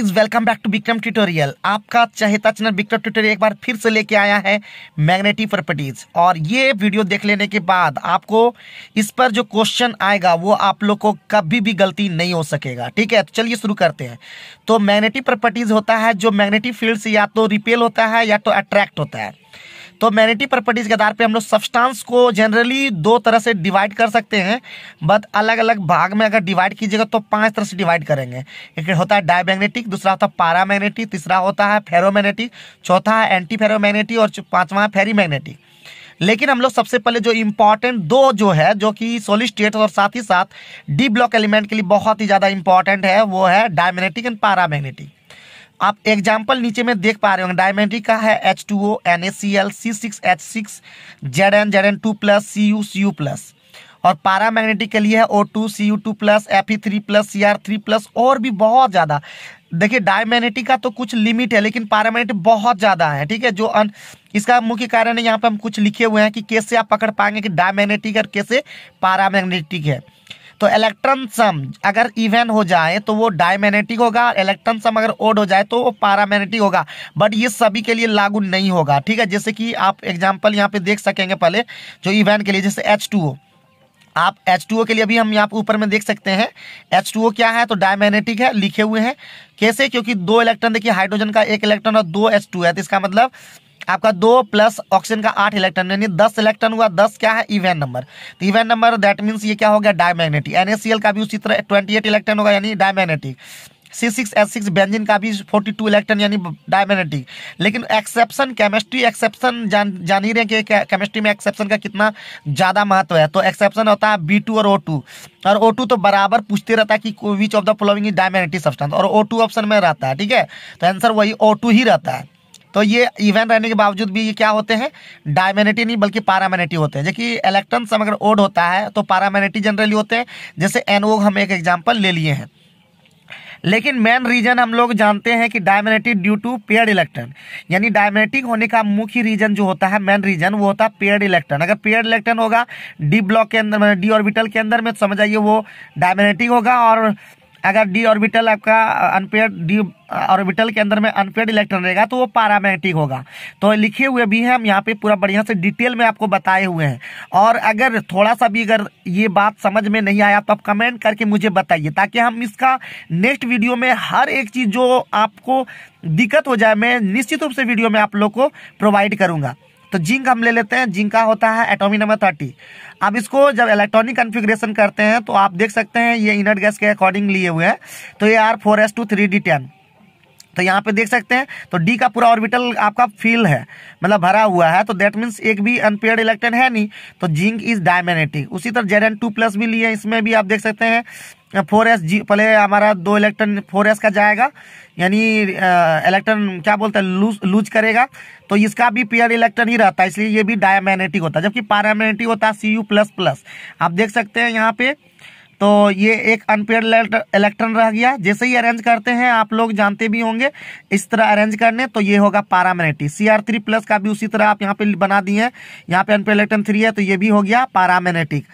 guys welcome back to Vikram tutorial आपका चहेता channel Vikram tutorial एक बार फिर से लेके आया है मैग्नेटिक प्रॉपर्टीज और ये वीडियो देख लेने के बाद आपको इस पर जो क्वेश्चन आएगा वो आप लोग को कभी भी गलती नहीं हो सकेगा ठीक है तो चलिए शुरू करते हैं तो मैग्नेटिक प्रॉपर्टीज होता है जो मैग्नेटिक फील्ड से या तो रिपेल होता है या तो अट्रैक्ट होता है तो मैनिटी प्रॉपर्टीज के आधार पे हम लोग सब्सटेंस को जनरली दो तरह से डिवाइड कर सकते हैं बट अलग अलग भाग में अगर डिवाइड कीजिएगा तो पांच तरह से डिवाइड करेंगे एक होता है डायमैग्नेटिक दूसरा होता है पारा मैग्नेटिक तीसरा होता है फेरोमैग्नेटिक चौथा है एंटी फेरोमैग्नेटिक और पांचवा है फेरी मैग्नेटिक लेकिन हम लोग सबसे पहले जो इम्पॉर्टेंट दो जो है जो कि सोलिड स्टेट और साथ ही साथ डी ब्लॉक एलिमेंट के लिए बहुत ही ज़्यादा इंपॉर्टेंट है वो है डायमैग्नेटिक एंड पारा मैग्नेटिक आप एग्जाम्पल नीचे में देख पा रहे होंगे डायमेट्रिक का है H two O N A C L C six H six Z N Z N two plus C U C U plus और पारा मैग्नेटिक के लिए है O two C U two plus F E three plus C R three plus और भी बहुत ज़्यादा देखिए diamagnetic का तो कुछ लिमिट है लेकिन पैरामैग्नेटिक बहुत ज़्यादा है ठीक है जो अन इसका मुख्य कारण है यहाँ पर हम कुछ लिखे हुए हैं कि कैसे आप पकड़ पाएंगे कि डायमैग्नेटिक और कैसे मैग्नेटिक है तो इलेक्ट्रॉन सम अगर इवन हो जाए तो वो डायमैग्नेटिक होगा इलेक्ट्रॉन सम अगर ओड हो जाए तो वो पारामैग्नेटिक होगा बट ये सभी के लिए लागू नहीं होगा ठीक है जैसे कि आप एग्जाम्पल यहाँ पे देख सकेंगे पहले जो इवेन के लिए जैसे एच टू आप H2O के लिए भी हम यहाँ ऊपर में देख सकते हैं H2O क्या है तो डायमैग्नेटिक है लिखे हुए हैं कैसे क्योंकि दो इलेक्ट्रॉन देखिए हाइड्रोजन का एक इलेक्ट्रॉन और दो H2 है तो इसका मतलब आपका दो प्लस ऑक्सीजन का आठ इलेक्ट्रॉन यानी दस इलेक्ट्रॉन हुआ दस क्या है इवेंट नंबर तो इवेंट नंबर दैट मीन्स ये क्या हो गया डायमैग्नेटिक एन का भी उसी तरह ट्वेंटी इलेक्ट्रॉन होगा यानी diamagnetic C six S six benzene का भी फोर्टी टू इलेक्ट्रॉन यानी डायमैग्नेटिक लेकिन एक्सेप्शन केमिस्ट्री एक्सेप्शन जान जान ही रहे हैं कि केमिस्ट्री में एक्सेप्शन का कितना ज़्यादा महत्व है तो एक्सेप्शन होता है बी टू और ओ टू और ओ टू तो बराबर पूछते रहता है कि which of the following diamagnetic substance और ओ टू ऑप्शन में रहता है ठीक है तो आंसर वही ओ टू ही रहता है तो ये इवेंट रहने के बावजूद भी ये क्या होते हैं डायमेनेटी नहीं बल्कि पारामेनेटी होते हैं जबकि इलेक्ट्रॉन सम अगर ओड होता है तो पारामेनेटी जनरली होते हैं जैसे एन हम एक एग्जाम्पल ले लिए हैं लेकिन मेन रीजन हम लोग जानते हैं कि डायमेनेटी ड्यू टू पेयर इलेक्ट्रॉन यानी डायमेनेटिक होने का मुख्य रीजन जो होता है मेन रीजन वो होता है पेयर इलेक्ट्रॉन अगर पेयर इलेक्ट्रॉन होगा डी ब्लॉक के अंदर डी ऑर्बिटल के अंदर में समझ आइए वो डायमेनेटिक होगा और अगर डी ऑर्बिटल आपका अनपेड डी ऑर्बिटल के अंदर में अनपेड इलेक्ट्रॉन रहेगा तो वो पारामैग्नेटिक होगा तो लिखे हुए भी हैं हम यहाँ पे पूरा बढ़िया से डिटेल में आपको बताए हुए हैं और अगर थोड़ा सा भी अगर ये बात समझ में नहीं आया तो आप कमेंट करके मुझे बताइए ताकि हम इसका नेक्स्ट वीडियो में हर एक चीज़ जो आपको दिक्कत हो जाए मैं निश्चित रूप से वीडियो में आप लोग को प्रोवाइड करूँगा तो जिंक हम ले लेते हैं जिंक का होता है एटोमी नंबर थर्टी अब इसको जब इलेक्ट्रॉनिक कन्फिग्रेशन करते हैं तो आप देख सकते हैं ये इनर गैस के अकॉर्डिंग लिए हुए हैं तो ये R four S two three D ten तो यहाँ पे देख सकते हैं तो डी का पूरा ऑर्बिटल आपका फील है मतलब भरा हुआ है तो देट मीन्स एक भी अनपेयर इलेक्ट्रॉन है नहीं तो जिंक इज डायमेनेटिक उसी तरह जेड एन टू प्लस भी लिए इसमें भी आप देख सकते हैं फोर एस जी पहले हमारा दो इलेक्ट्रॉन फोर एस का जाएगा यानी इलेक्ट्रॉन क्या बोलते हैं लूज लूज करेगा तो इसका भी पेयर इलेक्ट्रॉन ही रहता है इसलिए ये भी डायमैग्नेटिक होता है जबकि पैरामैग्नेटिक होता है सी यू प्लस प्लस आप देख सकते हैं यहाँ पे तो ये एक अनपेयर इलेक्ट्रॉन रह गया जैसे ही अरेंज करते हैं आप लोग जानते भी होंगे इस तरह अरेंज करने तो ये होगा paramagnetic C R three plus का भी उसी तरह आप यहाँ पे बना दिए हैं यहाँ पे अनपेयर इलेक्ट्रॉन थ्री है तो ये भी हो गया पारामैग्नेटिक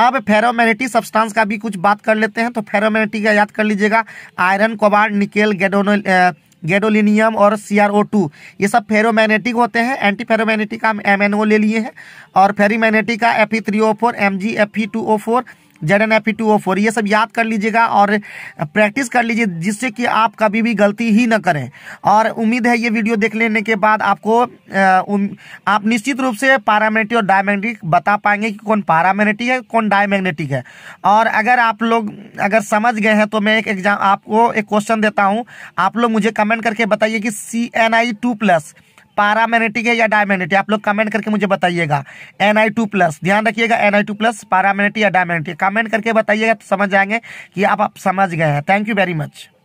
अब फेरोमैग्नेटिक सब्सटेंस का भी कुछ बात कर लेते हैं तो फेरोमैग्नेटिक का याद कर लीजिएगा आयरन कोबाल्ट निकेल गेडोनोल गेडोलिनियम और सी आर ओ टू ये सब फेरोमैग्नेटिक होते हैं एंटी फेरोमैग्नेटिक का एम एन ओ ले लिए हैं और फेरीमैग्नेटिक का F E three O four M G F E two O four Z N F E two O four ये सब याद कर लीजिएगा और प्रैक्टिस कर लीजिए जिससे कि आप कभी भी गलती ही ना करें और उम्मीद है ये वीडियो देख लेने के बाद आपको आप निश्चित रूप से पैरामैग्नेटिक और डायमैग्नेटिक बता पाएंगे कि कौन पैरामैग्नेटिक है कौन डायमैग्नेटिक है और अगर आप लोग अगर समझ गए हैं तो मैं एक एग्जाम आपको एक क्वेश्चन देता हूँ आप लोग मुझे कमेंट करके बताइए कि C N I two plus magnetic है या डायमैग्नेटिक आप लोग कमेंट करके मुझे बताइएगा एन आई टू प्लस ध्यान रखिएगा N I two plus magnetic या डायमैग्नेटिक कमेंट करके बताइएगा तो समझ जाएंगे कि आप, आप समझ गए हैं थैंक यू वेरी मच